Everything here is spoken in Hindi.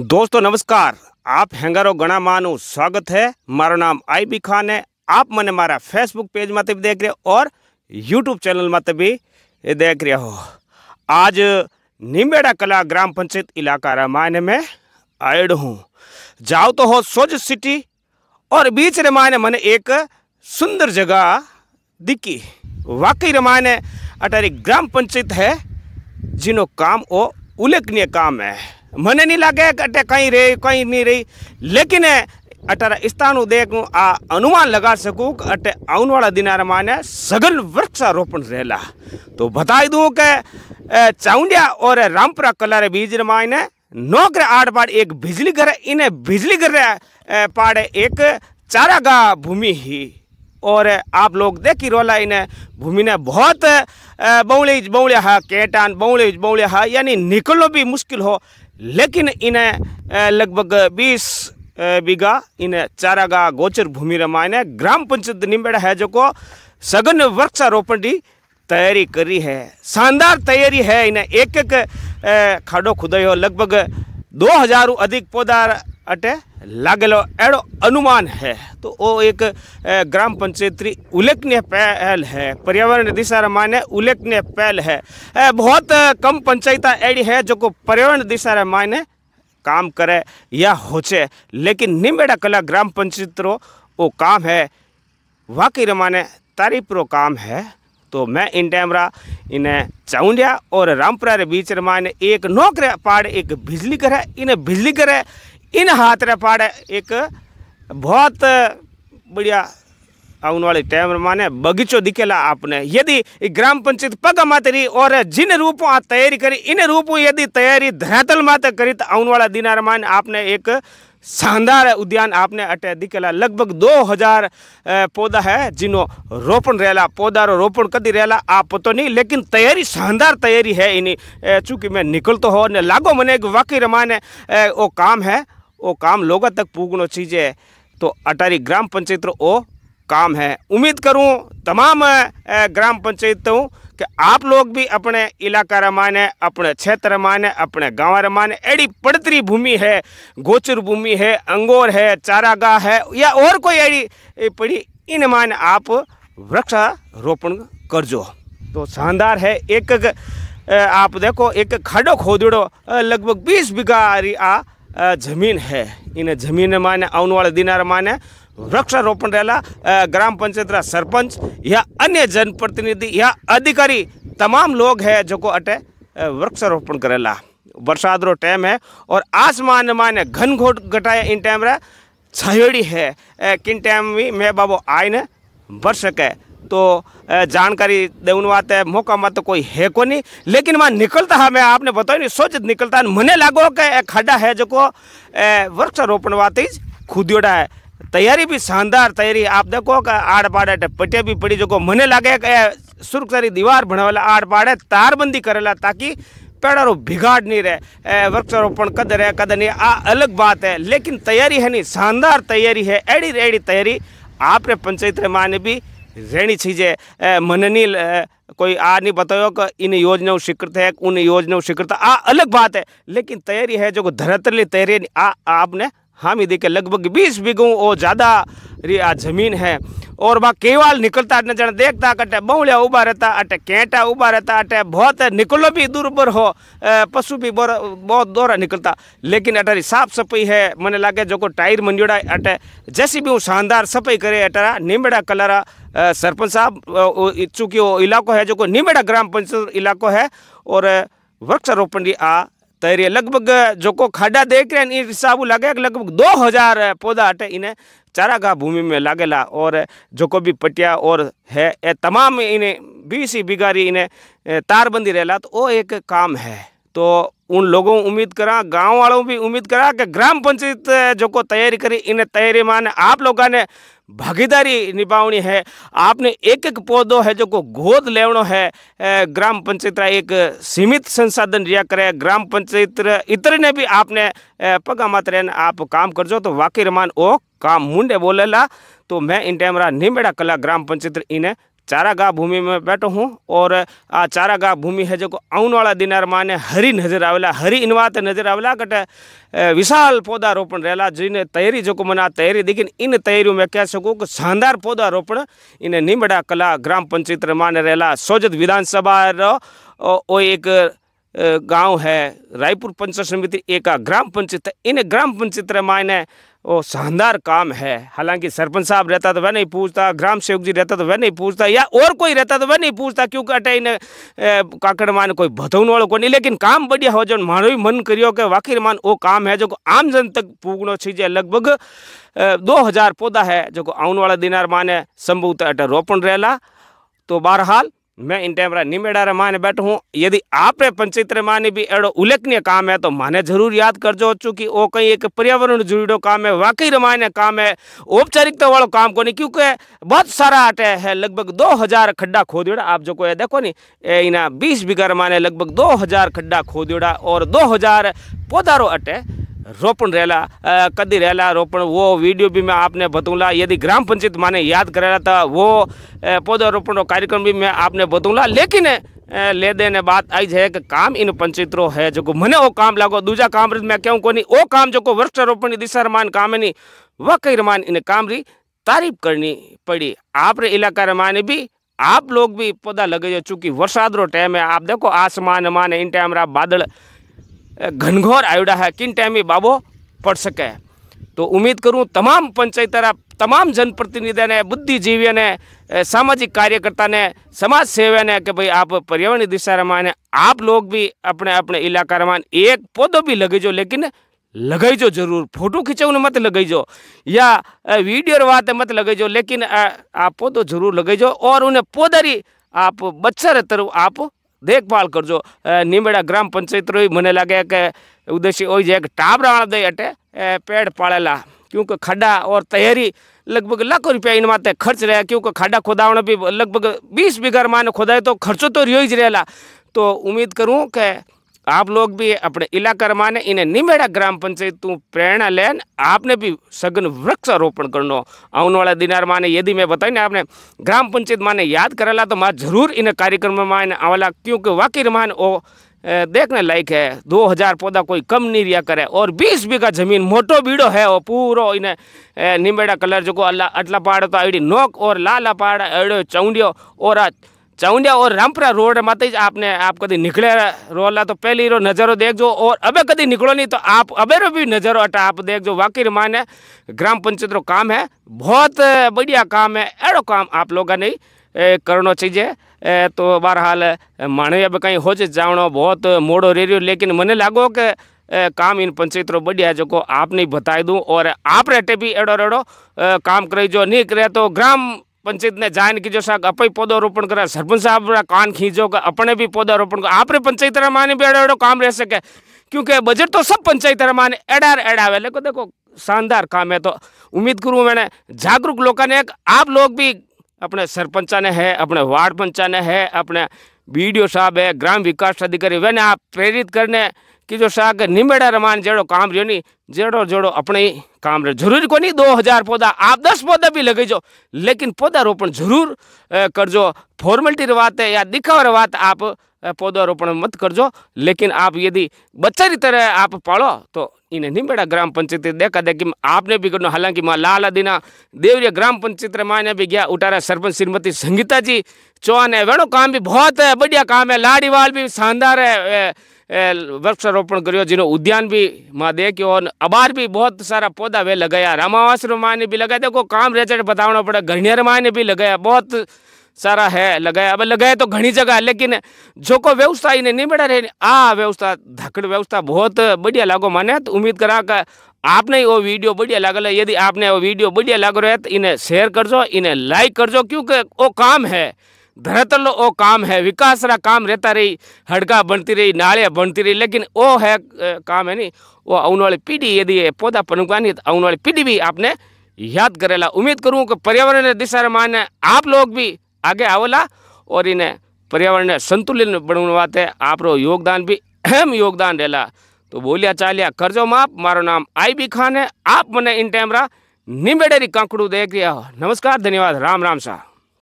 दोस्तों नमस्कार आप गणा मानू स्वागत है मारा नाम आई बी खान है आप मैंने मारा फेसबुक पेज माते भी देख रहे हो और यूट्यूब चैनल माते भी देख रहे हो आज निम्बेड़ा कला ग्राम पंचायत इलाका रामायण में आयड हूँ जाओ तो हो सोज सिटी और बीच रामायण मैंने एक सुंदर जगह दिखी वाकई रामायण अटारी ग्राम पंचायत है जिन्हों काम वो उल्लेखनीय काम है મને नहीं लगे अटे कहीं કંઈ कहीं नहीं रही लेकिन अटर स्थान देख आ अनुमान लगा सकूँ कि अटे आने वाला दिन माने सघन वृक्षारोपण વૃક્ષારોપણ तो તો બતાવી के चाउंडिया और रामपुरा कलर बीज रमायने नौकर आठ पाड़ एक बिजली घर इन्हें बिजली घर पाड़ एक चारागा भूमि ही और आप लोग देख ही रोला इन्हें भूमि ने बहुत बौले बौले है केटान बौले बौले है यानी निकलो भी मुश्किल हो लेकिन इन्हें लगभग 20 बीघा इन चारागाह गोचर भूमि रमाने ग्राम पंचायत निम्बेड़ा है जो को सघन वृक्षारोपण की तैयारी करी है शानदार तैयारी है इन्हें एक एक खाडो खुदाई हो लगभग 2000 अधिक पौधा अटे लागेलो अड़ो अनुमान है तो वो एक ग्राम पंचायत उल्लेखनीय पहल है पर्यावरण दिशा माने उल्लेखनीय पहल है बहुत कम पंचायत अड़ी है जो को पर्यावरण दिशा माने काम करे या होचे लेकिन निमेड़ा कला ग्राम पंचायत रो वो काम है वाकई रमाने तारीफ रो काम है तो मैं इन टैमरा इन्हें चाउंडिया और रामपुरा रे बीच रमाने एक नौकर पहाड़ एक बिजली घर है इन्हें बिजली घर है इन हाथ पाड़े एक बहुत बढ़िया आने वाले टाइम माने बगीचो दिखेला आपने यदि ग्राम पंचायत पग मातरी और जिन रूपों आ तैयारी करी इन रूपों यदि तैयारी धरातल माते करी तो आने वाला दिन माने आपने एक शानदार उद्यान आपने अटे दिखेला लगभग दो हजार पौधा है जिनो रोपण रहेला पौधा रो रोपण कदी रहेला आप पतो नहीं लेकिन तैयारी शानदार तैयारी है इन चूंकि मैं तो हो लागो मने वाकई रमाने वो काम है वो काम लोगों तक पूगनो चीजे तो अटारी ग्राम पंचायत ओ काम है उम्मीद करूँ तमाम ग्राम पंचायतों कि आप लोग भी अपने इलाका रमाने अपने क्षेत्र रमाने अपने गाँव रमाने एड़ी पड़तरी भूमि है गोचर भूमि है अंगोर है चारागाह है या और कोई एड़ी पड़ी इन मान आप वृक्षारोपण कर जो तो शानदार है एक, आप देखो एक खड़ो खोदड़ो लगभग बीस बीघा आ जमीन है इन जमीन माने आने वाले दिन माने वृक्षारोपण रहेला ग्राम पंचायत रहा सरपंच या अन्य जनप्रतिनिधि या अधिकारी तमाम लोग है जो को अटे वृक्षारोपण करेला बरसात रो टाइम है और आसमान माने घन घोट घटाया इन टाइम रे छायोड़ी है किन टाइम भी मैं बाबू न बर सके तो जानकारी देने आते मौका मत कोई है को नहीं लेकिन वहाँ निकलता है मैं आपने बताया नहीं सोच निकलता है मने लगो कि खड्डा है जो वृक्षारोपण वाते खुदियोड़ा है तैयारी भी शानदार तैयारी आप देखो कि आड़ पाड़े पटिया भी पड़ी जो मने लगे कि सुरक्षारी दीवार बनावेला आड़ पाड़े तारबंदी करेला ताकि पेड़ारो बिगाड़ नहीं रहे वृक्षारोपण कद रहे कद नहीं आ अलग बात है लेकिन तैयारी है नहीं शानदार तैयारी है एड़ी एडी तैयारी आपने पंचायत रे माने भी ઘણી मन नहीं कोई आ नहीं बताओ कि इन योजनाओं स्वीकृत है उन योजनाओं स्वीकृत आ अलग बात है लेकिन तैयारी है जो धरतली तैयारी आ आपने हामी दी के लगभग बीस बीघों और ज़्यादा जमीन है और वहाँ केवाल निकलता न जन देखता कटे बौलिया उबा रहता अटे कैंटा उबा रहता अटे बहुत निकलो भी दूर पर हो पशु भी बोर बहुत दूर निकलता लेकिन अटारी साफ सफाई है मन लगे जो को टायर मंजूड़ा अटे जैसी भी वो शानदार सफाई करे अटारा निमड़ा कलरा सरपंच साहब चूंकि वो इलाको है जो को निमड़ा ग्राम पंचायत इलाको है और वृक्षारोपण आ तैरिए लगभग जो को खाडा देख रहे हैं हिसाब लगे लगभग दो हजार पौधा अटे इन्हें चारागाह भूमि में लागेला और जो को भी पटिया और है ए तमाम इन्हें बीस ही बिगारी इन्हें तारबंदी ला तो वो एक काम है तो उन लोगों उम्मीद करा गांव वालों भी उम्मीद करा कि ग्राम पंचायत जो को तैयारी करी इन तैयारी मान आप लोगों ने भागीदारी निभावनी है आपने एक एक पौधो है जो को गोद लेवनो है ग्राम पंचायत एक सीमित संसाधन रिया करे ग्राम पंचायत इतर ने भी आपने पगा मत रहने आप काम कर जो तो वाकई रमान ओ काम मुंडे बोले ला तो मैं इन टाइम रहा निमेड़ा कला ग्राम पंचायत इन्हें चारागाह भूमि में बैठो हूँ और आ चारागाह भूमि है जो आउन वाला दिनार माने हरी नजर आवेला हरी इनवात नजर आवेला कट विशाल पौधा रोपण रहेला जिन्हें तैयारी जो मैंने आ तैयारी लेकिन इन तैयारियों में कह सकूँ कि शानदार पौधा रोपण इन्हें निमड़ा कला ग्राम पंचायत माने रहेला सोजत विधानसभा रो एक गांव है रायपुर पंचायत समिति एका ग्राम पंचायत इन ग्राम पंचायत मायने वो शानदार काम है हालांकि सरपंच साहब रहता तो वह नहीं पूछता ग्राम सेवक जी रहता तो वह नहीं पूछता या और कोई रहता तो वह नहीं पूछता क्योंकि अटे इन काकड़ मान कोई भथौन वालों को नहीं लेकिन काम बढ़िया हो जो मानो ही मन करियो कि वाकई मान वो काम है जो आम जन तक पूगनो चीजें लगभग दो हज़ार पौधा है जो आने वाला दिनार माने संभवतः अटे रोपण रहला तो बहरहाल मैं इन टाइम निमेड़ा रे माने बैठो हूँ यदि आप रे पंचायत रे माने भी एडो उल्लेखनीय काम है तो माने जरूर याद कर जो चूंकि वो कहीं एक पर्यावरण जुड़ो काम है वाकई रमाने काम है औपचारिकता वालों काम को नहीं क्योंकि बहुत सारा आटे है लगभग दो हजार खड्डा खो आप जो को देखो नी इना बीस बीघा रमाने लगभग दो हजार खड्डा खो और दो हजार पौधारो अटे रोपण रहला कदी रहला रोपण वो वीडियो भी मैं आपने बतूँगा यदि ग्राम पंचायत माने याद करेला था वो पौधारोपण कार्यक्रम भी मैं आपने बतूँगा लेकिन ले देने बात आई है कि काम इन पंचायतों है जो को मने वो काम लागो दूजा काम रही मैं क्यों को नहीं वो काम जो को वृक्षारोपण दिशा रमान काम है नहीं वह कई रमान इन काम रही तारीफ करनी पड़ी आप रे इलाका रमाने भी आप लोग भी पौधा लगे जो चूंकि बरसात रो टाइम है आप देखो आसमान माने इन टाइम रहा बादल ઘનઘોર આવ્યા છે કિન ટાઈમે બાબો પડ શકે તો ઉમેદ કરું તમામ પંચાયત તમામ જનપ્રતિનિધિને બુદ્ધિજીવીઓને સામાજિક કાર્યકर्ताને समाज सेवाને કે ભાઈ આપ પર્યાવરણ દિશામાં અને આપ લોગ भी अपने अपने इलाकाમાં એક पौधો भी લગાવજો लेकिन लगाइजो जरूर फोटो खिंचाओ मत लगाइजो या वीडियो बात मत लगाइजो लेकिन आप पौधो जरूर लगाइजो और उन्हें पौधरी आप बच्चर तरफ आप देखभाल करजो નીમેડા ग्राम पंचायत रही मैंने लगे कि उद्देश्य હોય છે टाबरा ટાબરાવાળા દઈ અટે પેડ પાળેલા क्योंकि खड्डा और तैयारी लगभग लाखों रुपया इन माते खर्च रहा क्योंकि खड्डा खोदावना भी लगभग बीस बीघा माने खोदाए तो खर्चो तो रियो ही रहेला तो उम्मीद करूँ कि आप लोग भी अपने इलाका माने इन्हें निमेड़ा ग्राम पंचायत तू प्रेरणा लेन आपने भी सघन वृक्षारोपण करनो आने वाला दिनार माने यदि मैं बताई ना आपने ग्राम पंचायत माने याद कराला तो माँ जरूर इन कार्यक्रम में माने आवाला क्योंकि वाकई मान ओ देखने लायक है दो हज़ार पौधा कोई कम नहीं रिया करे और बीस बीघा जमीन मोटो बीड़ो है और पूरो इन निमेड़ा कलर जो अल्लाह अटला पहाड़ तो आई नोक और लाला पहाड़ अड़ो चौंडियो और और रामपुरा रोड રામપરા રોડમાંથી જ આપને આપ કદી तो पहली रो नज़रो देख जो और अबे कभी निकलो नहीं तो आप अबे रो भी नज़रो अटा आप देख जो वाकई माने ग्राम पंचायत रो काम है बहुत बढ़िया काम है अड़ो काम आप लोगों ने करना चाहिए तो बहरहाल माने अब कहीं हो जाओ बहुत मोड़ो रह रो लेकिन मैंने लागो कि काम इन पंचायत रो बढ़िया जो को आपने बताई दूँ और आप रहते भी एड़ो रेड़ो काम करी जो नहीं करे तो ग्राम પંચાયતને જાણ કીજો સાહેબ અપય પૌધારોપણ કરે સરપંચ સાહેબ કાન ખીંચો કે આપણે બી પૌધારોપણ કરો આપણે પંચાયત માની બેડો काम रह सके क्योंकि बजट तो सब पंचायत माने एडार एडावे लेकिन देखो शानदार काम है तो उम्मीद करूँ मैंने जागरूक लोग ने आप लोग भी अपने सरपंचा ने है अपने वार्ड पंचा ने है अपने वीडियो साहब है ग्राम विकास अधिकारी वे आप प्रेरित करने कि जो शाग निमेड़ा रमान जड़ो काम रियो नहीं जड़ो जड़ो अपने ही काम रहे जरूरी को नहीं दो हज़ार पौधा आप दस पौधा भी लगेजो लेकिन पौधा रोपण जरूर जो फॉर्मेलिटी रवात है या दिखावा रवात आप એ પદોરોપણ મત કરજો લેકિન આપ યદી બચ્ચેરી તરહ આપ પાળો તો ઈને નિમેડા ગ્રામ પંચાયત દેખા દે કે આપને બીગનો હાલાકી માં લાલા દિના દેવરીય ગ્રામ પંચાયત માં ને બી ગયા ઉતારા સરપંચ શ્રીમતી સંગીતાજી ચોન એ વેણો કામ બી ભોત હે બઢિયા કામ હે લાડીવાલ બી શાનદાર હે વર્ક સરોપણ કર્યો જીનો ઉદ્યાન બી માં દે કે ઓન અવાર બી બહોત સારો પોદા વે લગાયા રામાવાસરો માં ને બી લગા દેકો કામ રેઝર્ટ બતાવણો પડે ઘરણીય માં ને બી લગાયા બહોત सारा है लगाया अब लगाए तो घनी जगह लेकिन जो को व्यवस्था इन्हें नहीं बढ़ा रहे आ व्यवस्था धकड़ व्यवस्था बहुत बढ़िया लागो माने तो उम्मीद करा का आपने वो वीडियो बढ़िया लागल है यदि आपने वो वीडियो बढ़िया रहा रहे तो इन्हें शेयर कर जो इन्हें लाइक कर जो क्योंकि वो काम है धरातल वो काम है विकास रहा काम रहता रही हड़का बनती रही नालियाँ बनती रही लेकिन वो है काम है नहीं वो आने वाली पीढ़ी यदि पौधा पनका नहीं तो आने वाली पीढ़ी भी आपने याद करेला उम्मीद करूँ कि पर्यावरण दिशा माने आप लोग भी आगे आवला और इन्हें पर्यावरण ने संतुलन बनवाते आप योगदान भी अहम योगदान रहेला तो बोलिया चालिया करजो माप मारो नाम आई बी खान है आप मैंने इन टाइम निबेडेरी निमेडेरी कांकड़ू देख रिया नमस्कार धन्यवाद राम राम शाह